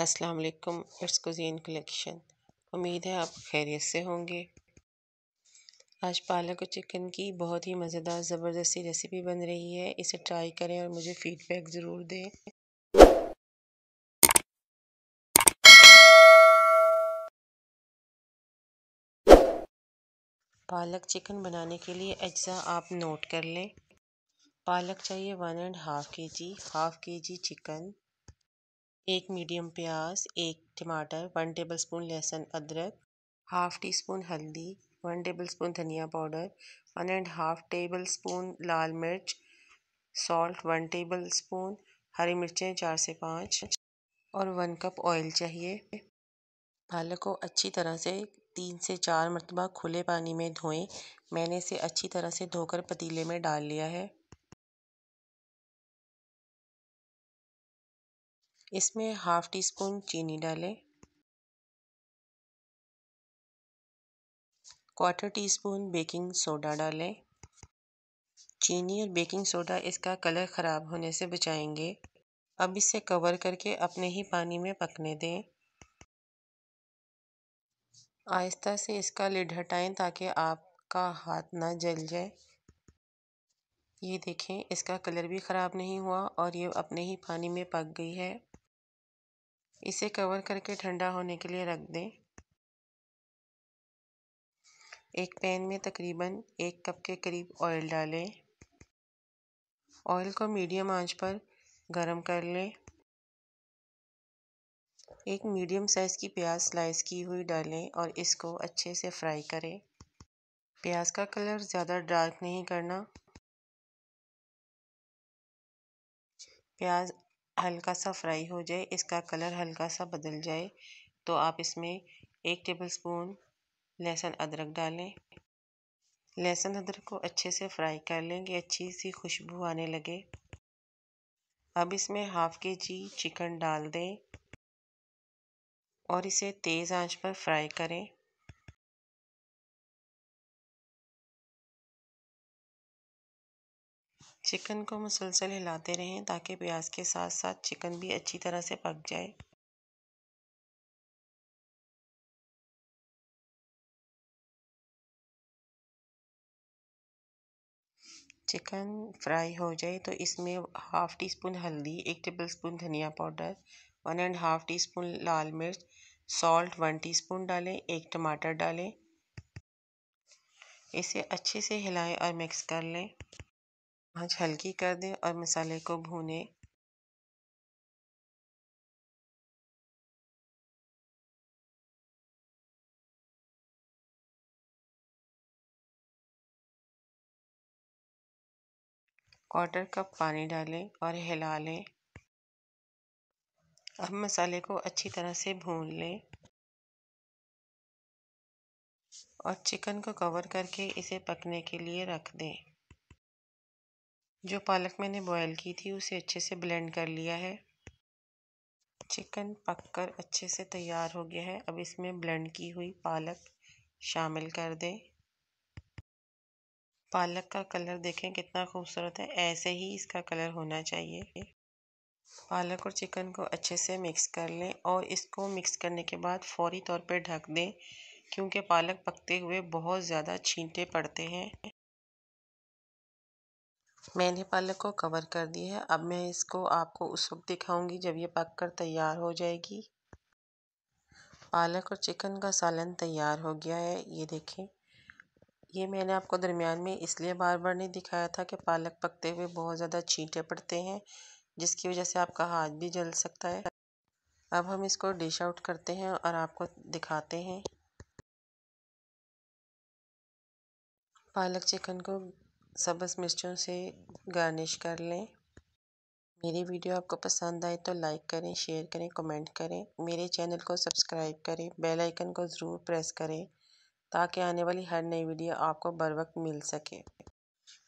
अस्सलाम वालेकुम it's cuisine collection उम्मीद है आप खैरियत से होंगे आज पालक और चिकन की बहुत ही मज़ेदार ज़बरदस्ती रेसिपी बन रही है इसे ट्राई करें और मुझे फ़ीडबैक ज़रूर दें पालक चिकन बनाने के लिए अज्जा आप नोट कर लें पालक चाहिए वन एंड हाफ़ के जी हाफ़ के जी चिकन एक मीडियम प्याज एक टमाटर वन टेबल स्पून लहसुन अदरक हाफ़ टी स्पून हल्दी वन टेबल स्पून धनिया powder one and half tablespoon लाल मिर्च सॉल्ट वन टेबल स्पून हरी मिर्चें चार से पाँच और वन कप ऑयल चाहिए पालक को अच्छी तरह से तीन से चार मरतबा खुले पानी में धोएं मैंने इसे अच्छी तरह से धोकर पतीले में डाल लिया है इसमें हाफ टी स्पून चीनी डालें quarter teaspoon baking soda डालें चीनी और बेकिंग सोडा इसका कलर ख़राब होने से बचाएंगे अब इसे कवर करके अपने ही पानी में पकने दें आहिस्ता से इसका लिड हटाएं ताकि आपका हाथ ना जल जाए ये देखें इसका कलर भी ख़राब नहीं हुआ और ये अपने ही पानी में पक गई है इसे कवर करके ठंडा होने के लिए रख दें एक पैन में तकरीबन एक कप के करीब ऑयल डालें ऑयल को मीडियम आंच पर गरम कर लें एक मीडियम साइज़ की प्याज स्लाइस की हुई डालें और इसको अच्छे से फ्राई करें प्याज का कलर ज़्यादा डार्क नहीं करना प्याज हल्का सा फ्राई हो जाए इसका कलर हल्का सा बदल जाए तो आप इसमें एक टेबलस्पून लहसुन अदरक डालें लहसुन अदरक को अच्छे से फ्राई कर लेंगे अच्छी सी खुशबू आने लगे अब इसमें हाफ़ के जी चिकन डाल दें और इसे तेज़ आंच पर फ्राई करें चिकन को मुसलसल हिलाते रहें ताकि प्याज के साथ साथ चिकन भी अच्छी तरह से पक जाए चिकन फ्राई हो जाए तो इसमें हाफ़ टी स्पून हल्दी एक टेबल स्पून धनिया powder one and half teaspoon लाल मिर्च सॉल्ट वन टी स्पून डालें एक टमाटर डालें इसे अच्छे से हिलाएं और मिक्स कर लें आँच हल्की कर दें और मसाले को भूने क्वार्टर कप पानी डालें और हिला लें अब मसाले को अच्छी तरह से भून लें और चिकन को कवर करके इसे पकने के लिए रख दें जो पालक मैंने बॉयल की थी उसे अच्छे से ब्लेंड कर लिया है चिकन पककर अच्छे से तैयार हो गया है अब इसमें ब्लेंड की हुई पालक शामिल कर दें पालक का कलर देखें कितना खूबसूरत है ऐसे ही इसका कलर होना चाहिए पालक और चिकन को अच्छे से मिक्स कर लें और इसको मिक्स करने के बाद फौरी तौर पर ढक दें क्योंकि पालक पकते हुए बहुत ज़्यादा छींटे पड़ते हैं मैंने पालक को कवर कर दी है अब मैं इसको आपको उस वक्त दिखाऊंगी जब ये पक कर तैयार हो जाएगी पालक और चिकन का सालन तैयार हो गया है ये देखें ये मैंने आपको दरमियान में इसलिए बार बार नहीं दिखाया था कि पालक पकते हुए बहुत ज़्यादा छींटे पड़ते हैं जिसकी वजह से आपका हाथ भी जल सकता है अब हम इसको डिश आउट करते हैं और आपको दिखाते हैं पालक चिकन को सब्ज़ मिर्चों से गार्निश कर लें मेरी वीडियो आपको पसंद आए तो लाइक करें शेयर करें कमेंट करें मेरे चैनल को सब्सक्राइब करें बेल आइकन को ज़रूर प्रेस करें ताकि आने वाली हर नई वीडियो आपको बर वक्त मिल सके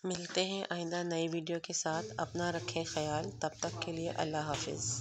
मिलते हैं आइंदा नई वीडियो के साथ अपना रखें ख्याल तब तक के लिए अल्लाह हाफिज़